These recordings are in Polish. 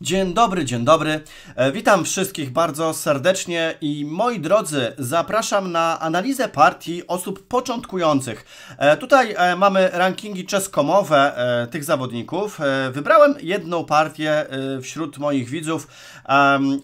Dzień dobry, dzień dobry. E, witam wszystkich bardzo serdecznie i moi drodzy, zapraszam na analizę partii osób początkujących. E, tutaj e, mamy rankingi czeskomowe tych zawodników. Wybrałem jedną partię wśród moich widzów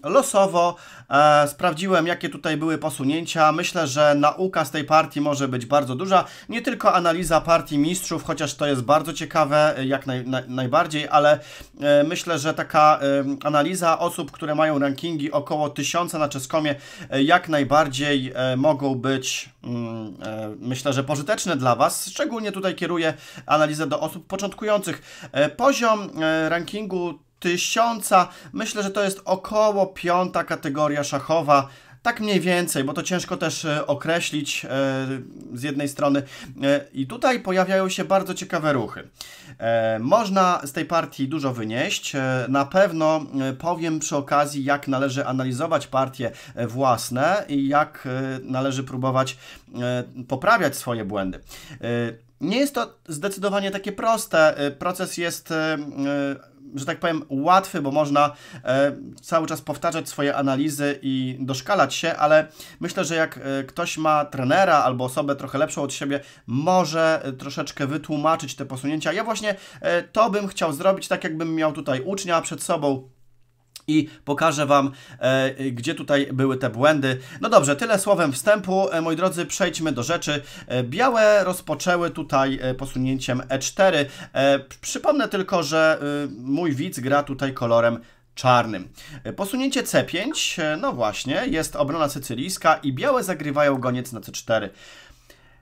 losowo E, sprawdziłem, jakie tutaj były posunięcia. Myślę, że nauka z tej partii może być bardzo duża. Nie tylko analiza partii mistrzów, chociaż to jest bardzo ciekawe, e, jak naj, najbardziej, ale e, myślę, że taka analiza osób, które mają rankingi około 1000 na Czeskomie, jak najbardziej mogą być, mm, myślę, że pożyteczne dla Was. Szczególnie tutaj kieruję analizę do osób początkujących. Poziom rankingu tysiąca. Myślę, że to jest około piąta kategoria szachowa. Tak mniej więcej, bo to ciężko też e, określić e, z jednej strony. E, I tutaj pojawiają się bardzo ciekawe ruchy. Można z tej partii dużo wynieść. Na pewno powiem przy okazji, jak należy analizować partie własne i jak należy próbować poprawiać swoje błędy. Nie jest to zdecydowanie takie proste. Proces jest że tak powiem, łatwy, bo można e, cały czas powtarzać swoje analizy i doszkalać się, ale myślę, że jak e, ktoś ma trenera albo osobę trochę lepszą od siebie, może e, troszeczkę wytłumaczyć te posunięcia. Ja właśnie to bym chciał zrobić, tak jakbym miał tutaj ucznia przed sobą i pokażę Wam, e, gdzie tutaj były te błędy. No dobrze, tyle słowem wstępu. E, moi drodzy, przejdźmy do rzeczy. E, białe rozpoczęły tutaj posunięciem E4. przypomnę tylko, że mój widz gra tutaj kolorem czarnym. Posunięcie C5, no właśnie, jest obrona sycylijska i białe zagrywają goniec na C4.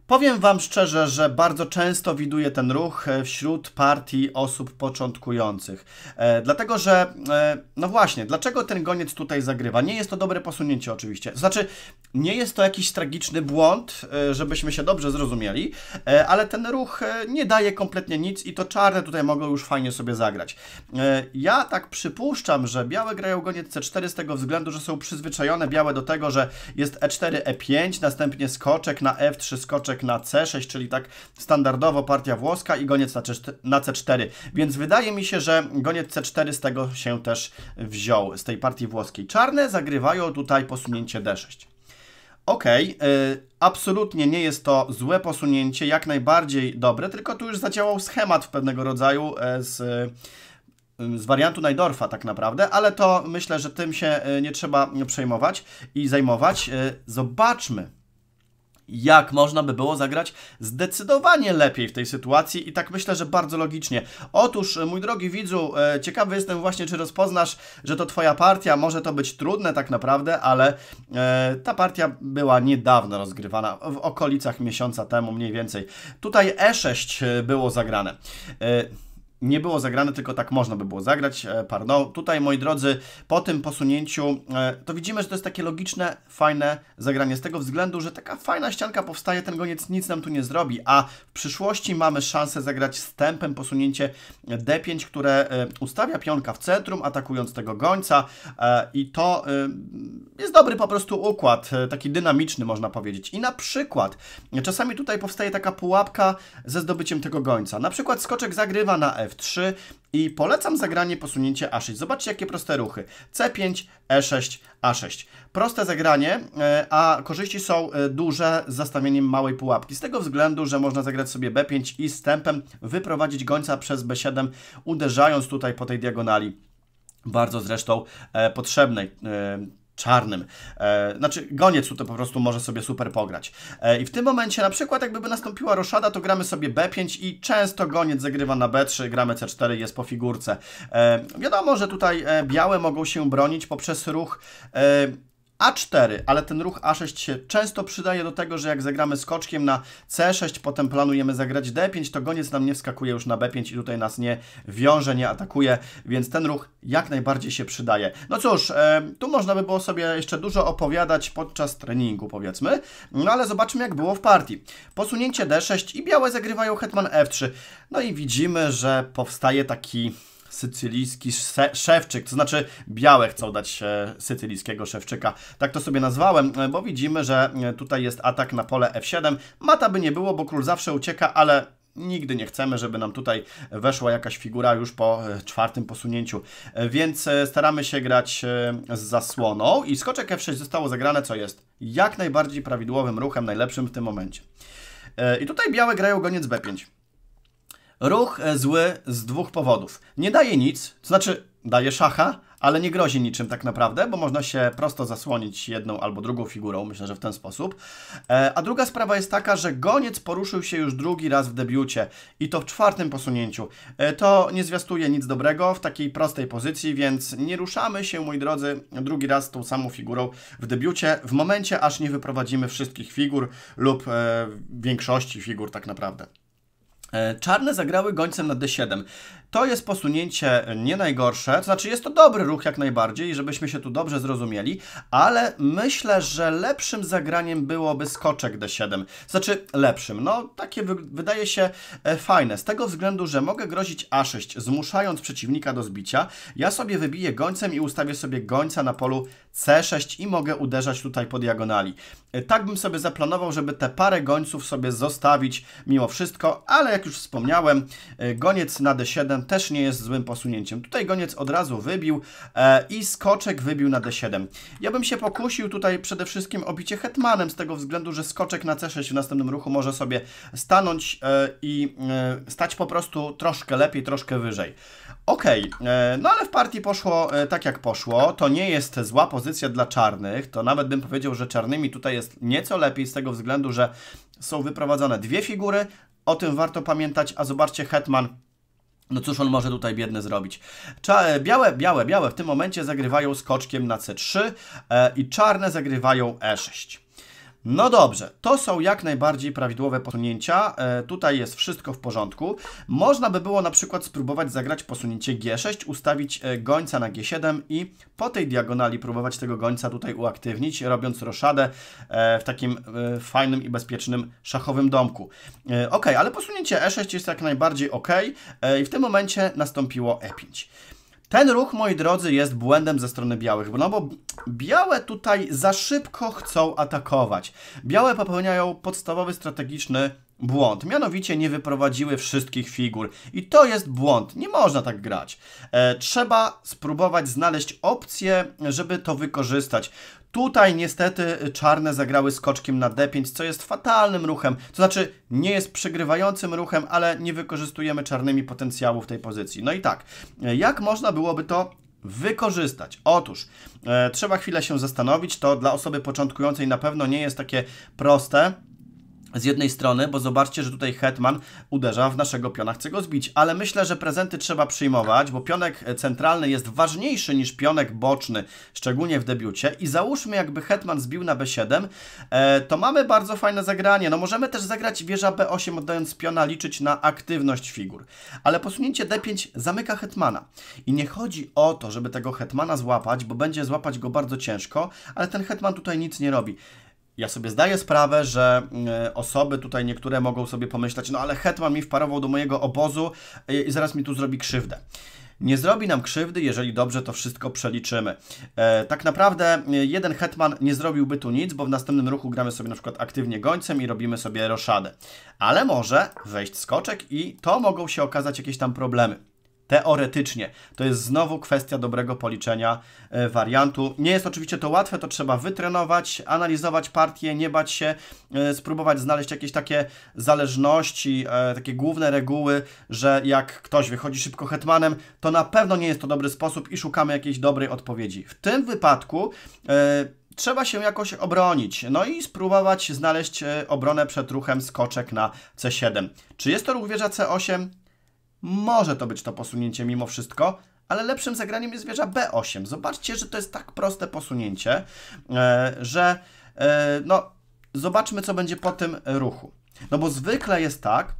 Powiem Wam szczerze, że bardzo często widuję ten ruch e, wśród partii osób początkujących. E, dlatego, że, e, no właśnie, dlaczego ten goniec tutaj zagrywa? Nie jest to dobre posunięcie, oczywiście. Znaczy, nie jest to jakiś tragiczny błąd, e, żebyśmy się dobrze zrozumieli, e, ale ten ruch e, nie daje kompletnie nic i to czarne tutaj mogą już fajnie sobie zagrać. ja tak przypuszczam, że białe grają goniec C4 z tego względu, że są przyzwyczajone białe do tego, że jest E4, E5, następnie skoczek na F3, skoczek na C6, czyli tak standardowo partia włoska i goniec na C4. Więc wydaje mi się, że goniec C4 z tego się też wziął, z tej partii włoskiej. Czarne zagrywają tutaj posunięcie D6. OK, absolutnie nie jest to złe posunięcie, jak najbardziej dobre, tylko tu już zadziałał schemat w pewnego rodzaju e, z, y, z wariantu Najdorfa tak naprawdę, ale to myślę, że tym się e, nie trzeba przejmować i zajmować. E, zobaczmy, jak można by było zagrać zdecydowanie lepiej w tej sytuacji i tak myślę, że bardzo logicznie. Otóż, e, mój drogi widzu, e, ciekawy jestem właśnie, czy rozpoznasz, że to Twoja partia, może to być trudne tak naprawdę, ale e, ta partia była niedawno rozgrywana, w okolicach miesiąca temu mniej więcej. Tutaj E6 było zagrane nie było zagrane, tylko tak można by było zagrać. E, Pardon. Tutaj, moi drodzy, po tym posunięciu e, to widzimy, że to jest takie logiczne, fajne zagranie z tego względu, że taka fajna ścianka powstaje, ten goniec nic nam tu nie zrobi, a w przyszłości mamy szansę zagrać z tempem posunięcie D5, które e, ustawia pionka w centrum, atakując tego gońca i to jest dobry po prostu układ, taki dynamiczny można powiedzieć. I na przykład czasami tutaj powstaje taka pułapka ze zdobyciem tego gońca. Na przykład skoczek zagrywa na F F3 i polecam zagranie posunięcie A6. Zobaczcie, jakie proste ruchy. C5, E6, A6. Proste zagranie, e, a korzyści są e, duże z zastawieniem małej pułapki. Z tego względu, że można zagrać sobie B5 i z tempem wyprowadzić gońca przez B7, uderzając tutaj po tej diagonali bardzo zresztą e, potrzebnej. E, czarnym. E, znaczy, goniec to po prostu może sobie super pograć. E, I w tym momencie, na przykład, jakby nastąpiła roszada, to gramy sobie B5 i często goniec zagrywa na B3, gramy C4 jest po figurce. E, wiadomo, że tutaj e, białe mogą się bronić poprzez ruch e, a4, ale ten ruch A6 się często przydaje do tego, że jak zagramy skoczkiem na C6, potem planujemy zagrać D5, to goniec nam nie wskakuje już na B5 i tutaj nas nie wiąże, nie atakuje, więc ten ruch jak najbardziej się przydaje. No cóż, e, tu można by było sobie jeszcze dużo opowiadać podczas treningu, powiedzmy, no ale zobaczmy jak było w partii. Posunięcie D6 i białe zagrywają hetman F3. No i widzimy, że powstaje taki sycylijski szewczyk, to znaczy białe chcą dać e, sycylijskiego szewczyka. Tak to sobie nazwałem, e, bo widzimy, że e, tutaj jest atak na pole f7. Mata by nie było, bo król zawsze ucieka, ale Nigdy nie chcemy, żeby nam tutaj weszła jakaś figura już po czwartym posunięciu. Więc staramy się grać z zasłoną i skoczek F6 zostało zagrane, co jest jak najbardziej prawidłowym ruchem, najlepszym w tym momencie. I tutaj białe grają goniec B5. Ruch e, zły z dwóch powodów. Nie daje nic, to znaczy daje szacha, ale nie grozi niczym tak naprawdę, bo można się prosto zasłonić jedną albo drugą figurą, myślę, że w ten sposób. E, a druga sprawa jest taka, że goniec poruszył się już drugi raz w debiucie i to w czwartym posunięciu. E, to nie zwiastuje nic dobrego w takiej prostej pozycji, więc nie ruszamy się, moi drodzy, drugi raz tą samą figurą w debiucie, w momencie aż nie wyprowadzimy wszystkich figur lub e, większości figur tak naprawdę. E, czarne zagrały gońcem na D7. To jest posunięcie nie najgorsze, to znaczy jest to dobry ruch jak najbardziej, żebyśmy się tu dobrze zrozumieli, ale myślę, że lepszym zagraniem byłoby skoczek D7. Znaczy lepszym, no takie wy wydaje się e, fajne, z tego względu, że mogę grozić A6, zmuszając przeciwnika do zbicia. Ja sobie wybiję gońcem i ustawię sobie gońca na polu C6 i mogę uderzać tutaj po diagonali. E, tak bym sobie zaplanował, żeby te parę gońców sobie zostawić mimo wszystko, ale jak już wspomniałem, e, goniec na D7 też nie jest złym posunięciem. Tutaj goniec od razu wybił e, i skoczek wybił na D7. Ja bym się pokusił tutaj przede wszystkim o bicie hetmanem z tego względu, że skoczek na C6 w następnym ruchu może sobie stanąć e, i e, stać po prostu troszkę lepiej, troszkę wyżej. Okej, okay, e, no ale w partii poszło e, tak jak poszło. To nie jest zła pozycja dla czarnych. To nawet bym powiedział, że czarnymi tutaj jest nieco lepiej z tego względu, że są wyprowadzone dwie figury. O tym warto pamiętać, a zobaczcie, Hetman no cóż on może tutaj biedny zrobić? Cza e, białe, białe, białe w tym momencie zagrywają skoczkiem na C3 e, i czarne zagrywają E6. No dobrze, to są jak najbardziej prawidłowe posunięcia, e, tutaj jest wszystko w porządku. Można by było na przykład spróbować zagrać posunięcie G6, ustawić e, gońca na G7 i po tej diagonali próbować tego gońca tutaj uaktywnić, robiąc roszadę e, w takim e, fajnym i bezpiecznym szachowym domku. E, ok, ale posunięcie E6 jest jak najbardziej ok e, i w tym momencie nastąpiło E5. Ten ruch, moi drodzy, jest błędem ze strony białych, no bo białe tutaj za szybko chcą atakować. Białe popełniają podstawowy strategiczny błąd. Mianowicie nie wyprowadziły wszystkich figur. I to jest błąd. Nie można tak grać. E, trzeba spróbować znaleźć opcję, żeby to wykorzystać. Tutaj niestety czarne zagrały skoczkiem na D5, co jest fatalnym ruchem. To znaczy nie jest przegrywającym ruchem, ale nie wykorzystujemy czarnymi potencjału w tej pozycji. No i tak, e, jak można byłoby to wykorzystać. Otóż e, trzeba chwilę się zastanowić, to dla osoby początkującej na pewno nie jest takie proste z jednej strony, bo zobaczcie, że tutaj Hetman uderza w naszego piona, chce go zbić, ale myślę, że prezenty trzeba przyjmować, bo pionek e, centralny jest ważniejszy niż pionek boczny, szczególnie w debiucie i załóżmy jakby Hetman zbił na B7, e, to mamy bardzo fajne zagranie, no możemy też zagrać wieża B8 oddając piona, liczyć na aktywność figur, ale posunięcie D5 zamyka Hetmana i nie chodzi o to, żeby tego Hetmana złapać, bo będzie złapać go bardzo ciężko, ale ten Hetman tutaj nic nie robi ja sobie zdaję sprawę, że mm, e, osoby tutaj niektóre mogą sobie pomyśleć, no ale Hetman mi wparował do mojego obozu e, i zaraz mi tu zrobi krzywdę. Nie zrobi nam krzywdy, jeżeli dobrze to wszystko przeliczymy. E, tak naprawdę e, jeden hetman nie zrobiłby tu nic, bo w następnym ruchu gramy sobie na przykład aktywnie gońcem i robimy sobie roszadę. Ale może wejść skoczek i to mogą się okazać jakieś tam problemy teoretycznie. To jest znowu kwestia dobrego policzenia e, wariantu. Nie jest oczywiście to łatwe, to trzeba wytrenować, analizować partię, nie bać się, e, spróbować znaleźć jakieś takie zależności, e, takie główne reguły, że jak ktoś wychodzi szybko hetmanem, to na pewno nie jest to dobry sposób i szukamy jakiejś dobrej odpowiedzi. W tym wypadku trzeba się jakoś obronić, no i spróbować znaleźć obronę przed ruchem skoczek na C7. Czy jest to ruch wieża C8? Może to być to posunięcie mimo wszystko, ale lepszym zagraniem jest wieża B8. Zobaczcie, że to jest tak proste posunięcie, e, że e, no, zobaczmy, co będzie po tym ruchu. No bo zwykle jest tak,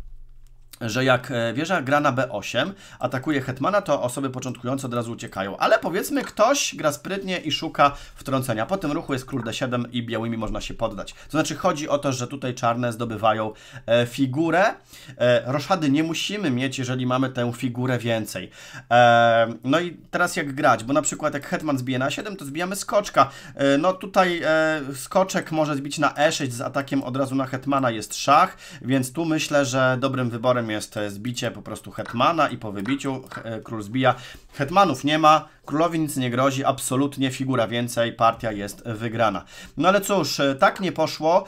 że jak e, wieża gra na B8, atakuje hetmana, to osoby początkujące od razu uciekają. Ale powiedzmy, ktoś gra sprytnie i szuka wtrącenia. Po tym ruchu jest król D7 i białymi można się poddać. To znaczy chodzi o to, że tutaj czarne zdobywają e, figurę. E, roszady nie musimy mieć, jeżeli mamy tę figurę więcej. E, no i teraz jak grać? Bo na przykład jak hetman zbije na 7, to zbijamy skoczka. E, no tutaj e, skoczek może zbić na E6 z atakiem od razu na hetmana jest szach, więc tu myślę, że dobrym wyborem jest jest e, zbicie po prostu hetmana i po wybiciu e, król zbija. Hetmanów nie ma, królowi nic nie grozi, absolutnie figura więcej, partia jest wygrana. No ale cóż, e, tak nie poszło.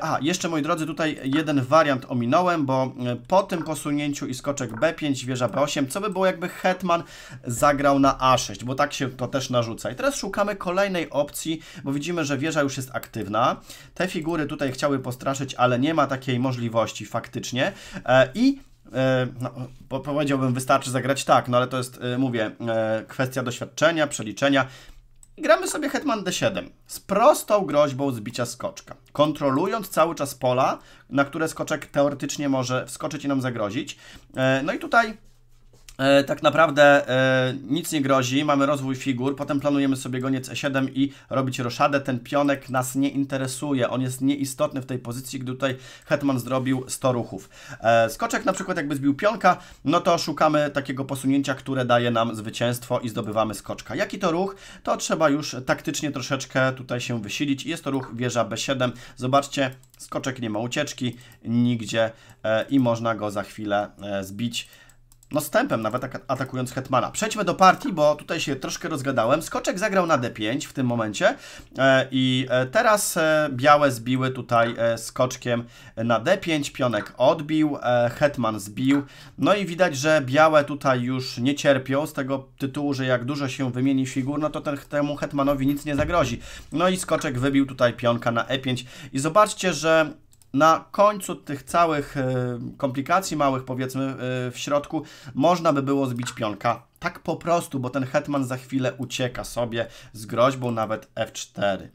A, jeszcze moi drodzy, tutaj jeden wariant ominąłem, bo po tym posunięciu i skoczek B5, wieża B8, co by było jakby hetman zagrał na A6, bo tak się to też narzuca. I teraz szukamy kolejnej opcji, bo widzimy, że wieża już jest aktywna. Te figury tutaj chciały postraszyć, ale nie ma takiej możliwości faktycznie. I E, no, powiedziałbym, wystarczy zagrać tak, no ale to jest, e, mówię, e, kwestia doświadczenia, przeliczenia. Gramy sobie Hetman D7 z prostą groźbą zbicia skoczka, kontrolując cały czas pola, na które skoczek teoretycznie może wskoczyć i nam zagrozić. No i tutaj E, tak naprawdę e, nic nie grozi, mamy rozwój figur, potem planujemy sobie goniec E7 i robić roszadę. Ten pionek nas nie interesuje, on jest nieistotny w tej pozycji, gdy tutaj hetman zrobił 100 ruchów. E, skoczek na przykład jakby zbił pionka, no to szukamy takiego posunięcia, które daje nam zwycięstwo i zdobywamy skoczka. Jaki to ruch? To trzeba już taktycznie troszeczkę tutaj się wysilić. Jest to ruch wieża B7. Zobaczcie, skoczek nie ma ucieczki nigdzie i można go za chwilę zbić no stępem nawet atakując Hetmana. Przejdźmy do partii, bo tutaj się troszkę rozgadałem. Skoczek zagrał na d5 w tym momencie e, i e, teraz e, białe zbiły tutaj skoczkiem na d5, pionek odbił, Hetman zbił. No i widać, że białe tutaj już nie cierpią z tego tytułu, że jak dużo się wymieni figur, no to ten, temu Hetmanowi nic nie zagrozi. No i skoczek wybił tutaj pionka na e5 i zobaczcie, że na końcu tych całych e, komplikacji małych, powiedzmy, e, w środku, można by było zbić pionka. Tak po prostu, bo ten hetman za chwilę ucieka sobie z groźbą nawet f4.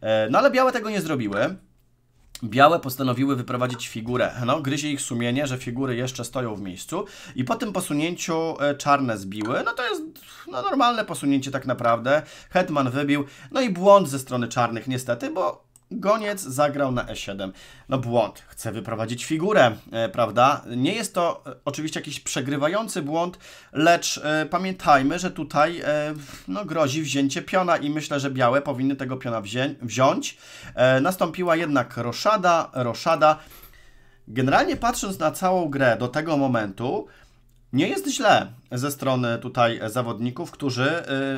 E, no ale białe tego nie zrobiły. Białe postanowiły wyprowadzić figurę. No, gryzie ich sumienie, że figury jeszcze stoją w miejscu i po tym posunięciu czarne zbiły. No to jest no, normalne posunięcie tak naprawdę. Hetman wybił. No i błąd ze strony czarnych niestety, bo Goniec zagrał na E7. No błąd, chce wyprowadzić figurę, e, prawda? Nie jest to e, oczywiście jakiś przegrywający błąd, lecz e, pamiętajmy, że tutaj no, grozi wzięcie piona i myślę, że białe powinny tego piona wzię wziąć. nastąpiła jednak roszada, roszada. Generalnie patrząc na całą grę do tego momentu, nie jest źle ze strony tutaj zawodników, którzy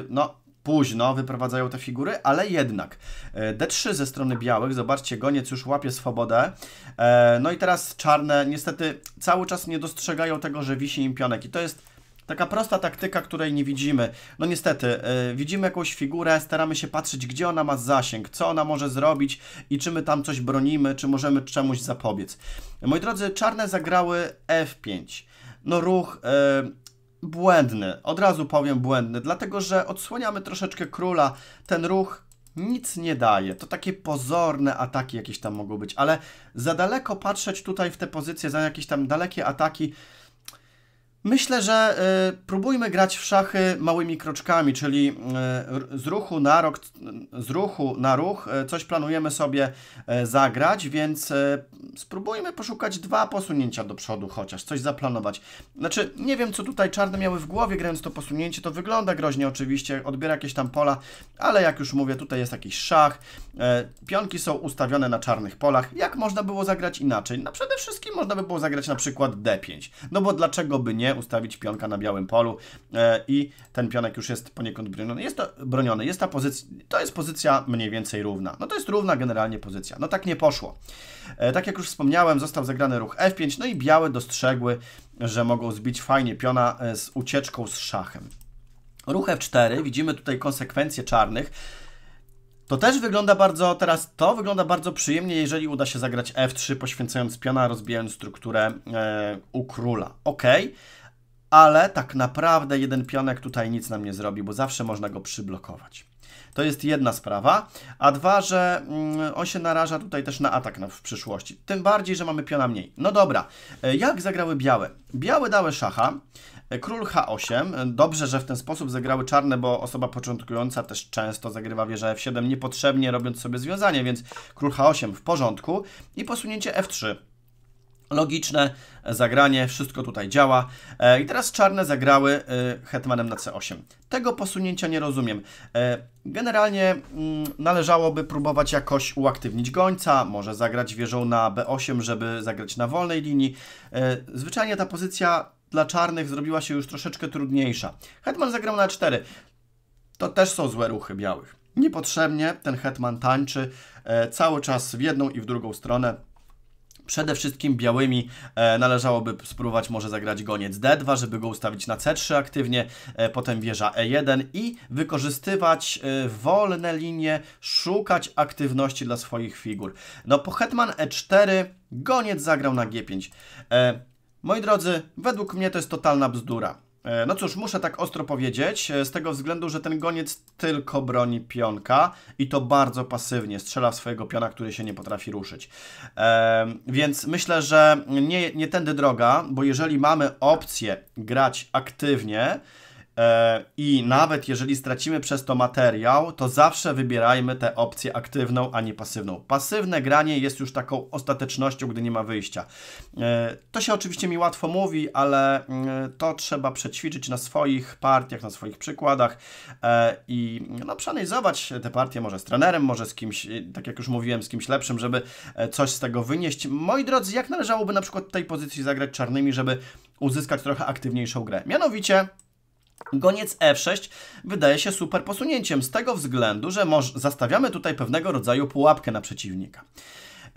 no, późno wyprowadzają te figury, ale jednak. E, D3 ze strony białych, zobaczcie, goniec już łapie swobodę. E, no i teraz czarne niestety cały czas nie dostrzegają tego, że wisi im pionek i to jest Taka prosta taktyka, której nie widzimy. No niestety, e, widzimy jakąś figurę, staramy się patrzeć, gdzie ona ma zasięg, co ona może zrobić i czy my tam coś bronimy, czy możemy czemuś zapobiec. Moi drodzy, czarne zagrały F5. No ruch... Yy, błędny. Od razu powiem błędny, dlatego że odsłaniamy troszeczkę króla. Ten ruch nic nie daje. To takie pozorne ataki jakieś tam mogą być, ale za daleko patrzeć tutaj w te pozycje, za jakieś tam dalekie ataki Myślę, że y, próbujmy grać w szachy małymi kroczkami, czyli y, z, ruchu na rok, z ruchu na ruch y, coś planujemy sobie y, zagrać, więc y, spróbujmy poszukać dwa posunięcia do przodu, chociaż coś zaplanować. Znaczy, nie wiem, co tutaj czarne miały w głowie, grając to posunięcie. To wygląda groźnie, oczywiście, odbiera jakieś tam pola, ale jak już mówię, tutaj jest jakiś szach. Y, pionki są ustawione na czarnych polach. Jak można było zagrać inaczej? No, przede wszystkim można by było zagrać na przykład D5. No bo dlaczego by nie? ustawić pionka na białym polu e, i ten pionek już jest poniekąd broniony. Jest to broniony, jest ta pozycja, to jest pozycja mniej więcej równa. No to jest równa generalnie pozycja. No tak nie poszło. E, tak jak już wspomniałem, został zagrany ruch F5, no i białe dostrzegły, że mogą zbić fajnie piona e, z ucieczką z szachem. Ruch F4, widzimy tutaj konsekwencje czarnych. To też wygląda bardzo, teraz to wygląda bardzo przyjemnie, jeżeli uda się zagrać F3, poświęcając piona, rozbijając strukturę e, u króla. ok ale tak naprawdę jeden pionek tutaj nic nam nie zrobi, bo zawsze można go przyblokować. To jest jedna sprawa, a dwa, że mm, on się naraża tutaj też na atak w przyszłości. Tym bardziej, że mamy piona mniej. No dobra, e, jak zagrały białe? Białe dały szacha, e, król h8. Dobrze, że w ten sposób zagrały czarne, bo osoba początkująca też często zagrywa wieżę f7 niepotrzebnie, robiąc sobie związanie, więc król h8 w porządku i posunięcie f3. Logiczne e, zagranie, wszystko tutaj działa. E, I teraz czarne zagrały e, hetmanem na c8. Tego posunięcia nie rozumiem. Generalnie mm, należałoby próbować jakoś uaktywnić gońca, może zagrać wieżą na b8, żeby zagrać na wolnej linii. Zwyczajnie ta pozycja dla czarnych zrobiła się już troszeczkę trudniejsza. Hetman zagrał na 4. To też są złe ruchy białych. Niepotrzebnie ten hetman tańczy cały czas w jedną i w drugą stronę Przede wszystkim białymi e, należałoby spróbować może zagrać goniec D2, żeby go ustawić na C3 aktywnie, e, potem wieża E1 i wykorzystywać e, wolne linie, szukać aktywności dla swoich figur. No po hetman E4 goniec zagrał na G5. E, moi drodzy, według mnie to jest totalna bzdura. E, no cóż, muszę tak ostro powiedzieć, e, z tego względu, że ten goniec tylko broni pionka i to bardzo pasywnie, strzela w swojego piona, który się nie potrafi ruszyć. E, więc myślę, że nie, nie tędy droga, bo jeżeli mamy opcję grać aktywnie, E, I nawet jeżeli stracimy przez to materiał, to zawsze wybierajmy tę opcję aktywną, a nie pasywną. Pasywne granie jest już taką ostatecznością, gdy nie ma wyjścia. E, to się oczywiście mi łatwo mówi, ale mm, to trzeba przećwiczyć na swoich partiach, na swoich przykładach e, i no, przeanalizować te partie może z trenerem, może z kimś, tak jak już mówiłem, z kimś lepszym, żeby coś z tego wynieść. Moi drodzy, jak należałoby na przykład tej pozycji zagrać czarnymi, żeby uzyskać trochę aktywniejszą grę? Mianowicie Goniec F6 wydaje się super posunięciem z tego względu, że zastawiamy tutaj pewnego rodzaju pułapkę na przeciwnika.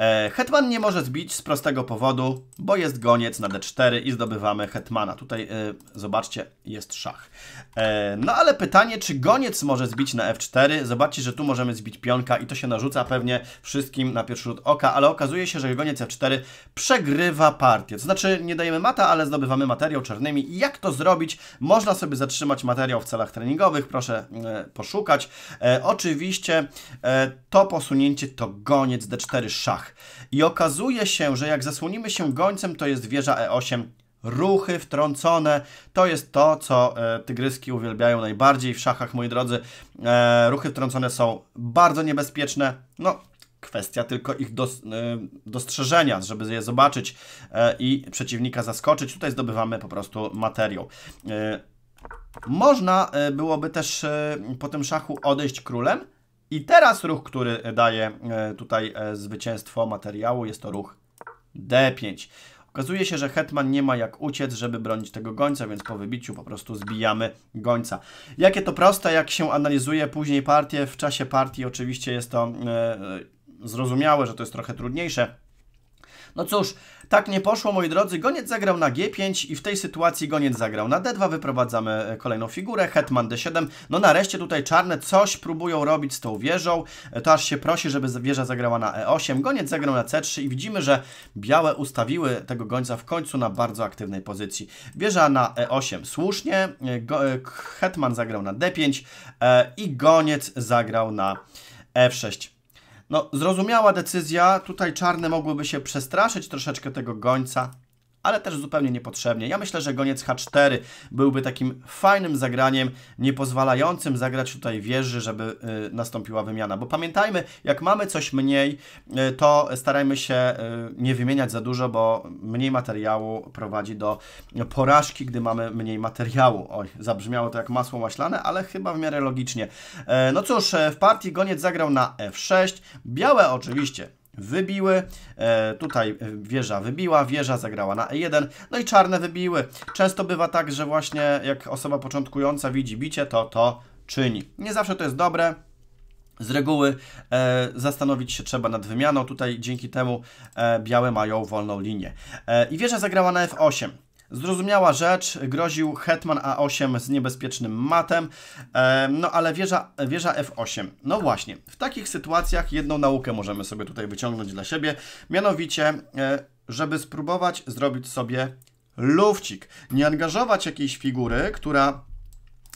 E, Hetman nie może zbić z prostego powodu, bo jest goniec na d4 i zdobywamy hetmana. Tutaj e, zobaczcie, jest szach. E, no ale pytanie, czy goniec może zbić na f4? Zobaczcie, że tu możemy zbić pionka i to się narzuca pewnie wszystkim na pierwszy rzut oka, ale okazuje się, że goniec f4 przegrywa partię. To znaczy nie dajemy mata, ale zdobywamy materiał czarnymi. I jak to zrobić? Można sobie zatrzymać materiał w celach treningowych, proszę poszukać. oczywiście to posunięcie to goniec d4 szach dach. I okazuje się, że jak zasłonimy się gońcem, to jest wieża E8 ruchy wtrącone. To jest to, co e, tygryski uwielbiają najbardziej w szachach, moi drodzy. E, ruchy wtrącone są bardzo niebezpieczne. No, kwestia tylko ich dos, e, dostrzeżenia, żeby je zobaczyć e, i przeciwnika zaskoczyć. Tutaj zdobywamy po prostu materiał. E, można e, byłoby też po tym szachu odejść królem, i teraz ruch, który daje e, tutaj e, zwycięstwo materiału, jest to ruch D5. Okazuje się, że hetman nie ma jak uciec, żeby bronić tego gońca, więc po wybiciu po prostu zbijamy gońca. Jakie to proste, jak się analizuje później partię, w czasie partii oczywiście jest to e, e zrozumiałe, że to jest trochę trudniejsze, no cóż, tak nie poszło, moi drodzy. Goniec zagrał na G5 i w tej sytuacji Goniec zagrał na D2. Wyprowadzamy e, kolejną figurę. Hetman D7. No nareszcie tutaj czarne coś próbują robić z tą wieżą. E, to aż się prosi, żeby wieża zagrała na E8. Goniec zagrał na C3 i widzimy, że białe ustawiły tego gońca w końcu na bardzo aktywnej pozycji. Wieża na E8 słusznie. E, go Hetman zagrał na D5 i Goniec zagrał na f 6 no, zrozumiała decyzja. Tutaj czarne mogłyby się przestraszyć troszeczkę tego gońca ale też zupełnie niepotrzebnie. Ja myślę, że goniec H4 byłby takim fajnym zagraniem, nie pozwalającym zagrać tutaj wieży, żeby y, nastąpiła wymiana. Bo pamiętajmy, jak mamy coś mniej, y, to starajmy się y, nie wymieniać za dużo, bo mniej materiału prowadzi do porażki, gdy mamy mniej materiału. Oj, zabrzmiało to jak masło maślane, ale chyba w miarę logicznie. E, no cóż, e, w partii goniec zagrał na F6. Białe oczywiście wybiły. E, tutaj wieża wybiła, wieża zagrała na E1, no i czarne wybiły. Często bywa tak, że właśnie jak osoba początkująca widzi bicie, to to czyni. Nie zawsze to jest dobre, z reguły e, zastanowić się trzeba nad wymianą. Tutaj dzięki temu e, białe mają wolną linię. E, I wieża zagrała na f8. Zrozumiała rzecz, groził hetman A8 z niebezpiecznym matem, e, no ale wieża, wieża F8. No właśnie, w takich sytuacjach jedną naukę możemy sobie tutaj wyciągnąć dla siebie, mianowicie, e, żeby spróbować zrobić sobie lufcik. Nie angażować jakiejś figury, która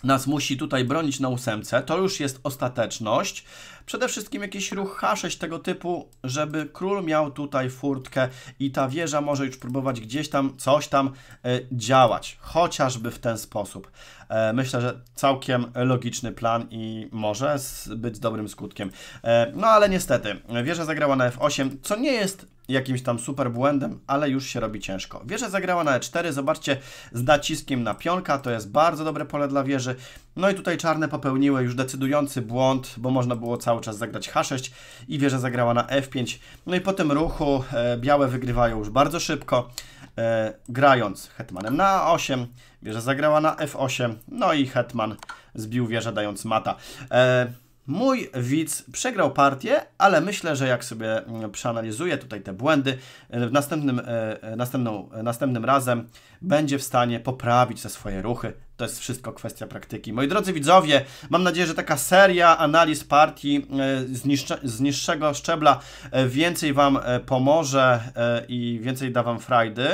nas musi tutaj bronić na ósemce. To już jest ostateczność. Przede wszystkim jakiś ruch H6 tego typu, żeby król miał tutaj furtkę i ta wieża może już próbować gdzieś tam, coś tam e, działać. Chociażby w ten sposób. E, myślę, że całkiem logiczny plan i może być dobrym skutkiem. E, no ale niestety, wieża zagrała na F8, co nie jest jakimś tam super błędem, ale już się robi ciężko. Wieża zagrała na e4, zobaczcie, z naciskiem na pionka, to jest bardzo dobre pole dla wieży. No i tutaj czarne popełniły już decydujący błąd, bo można było cały czas zagrać h6 i wieża zagrała na f5. No i po tym ruchu e, białe wygrywają już bardzo szybko, e, grając hetmanem na a8, wieża zagrała na f8, no i hetman zbił wieżę dając mata. E, Mój widz przegrał partię, ale myślę, że jak sobie mm, przeanalizuję tutaj te błędy, e, następnym, e, e, następną, następnym razem będzie w stanie poprawić te swoje ruchy. To jest wszystko kwestia praktyki. Moi drodzy widzowie, mam nadzieję, że taka seria analiz partii z, niższe, z niższego szczebla więcej Wam pomoże i więcej da Wam frajdy.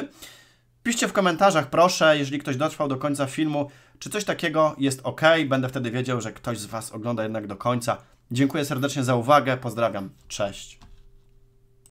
Piszcie w komentarzach, proszę, jeżeli ktoś dotrwał do końca filmu, czy coś takiego jest ok? Będę wtedy wiedział, że ktoś z Was ogląda jednak do końca. Dziękuję serdecznie za uwagę, pozdrawiam, cześć.